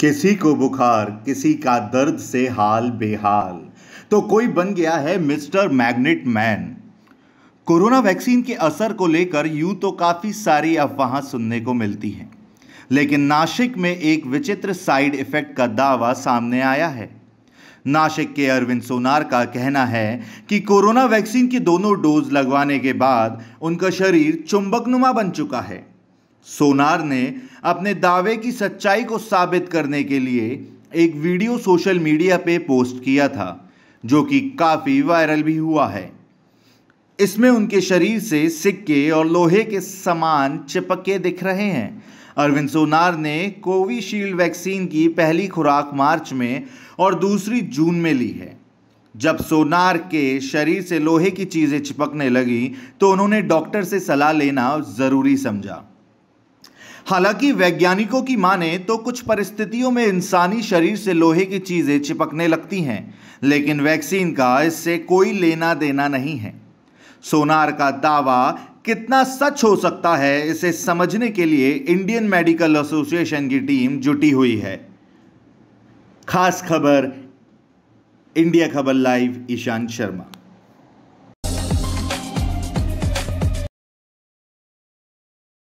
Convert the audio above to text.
किसी को बुखार किसी का दर्द से हाल बेहाल तो कोई बन गया है mister magnet man corona vaccine के असर को लेकर यूं तो काफ़ी सारी अफवाहें सुनने को मिलती हैं लेकिन नासिक में एक विचित्र साइड इफ़ेक्ट का दावा सामने आया है नासिक के अरविंद सोनार का कहना है कि कोरोना वैक्सीन की दोनों डोज लगवाने के बाद उनका शरीर चुंबकनुमा बन चुका है सोनार ने अपने दावे की सच्चाई को साबित करने के लिए एक वीडियो सोशल मीडिया पे पोस्ट किया था जो कि काफ़ी वायरल भी हुआ है इसमें उनके शरीर से सिक्के और लोहे के समान चिपके दिख रहे हैं अरविंद सोनार ने कोविशील्ड वैक्सीन की पहली खुराक मार्च में और दूसरी जून में ली है जब सोनार के शरीर से लोहे की चीज़ें चिपकने लगी तो उन्होंने डॉक्टर से सलाह लेना ज़रूरी समझा हालांकि वैज्ञानिकों की माने तो कुछ परिस्थितियों में इंसानी शरीर से लोहे की चीज़ें चिपकने लगती हैं लेकिन वैक्सीन का इससे कोई लेना देना नहीं है सोनार का दावा कितना सच हो सकता है इसे समझने के लिए इंडियन मेडिकल एसोसिएशन की टीम जुटी हुई है खास खबर इंडिया खबर लाइव ईशान शर्मा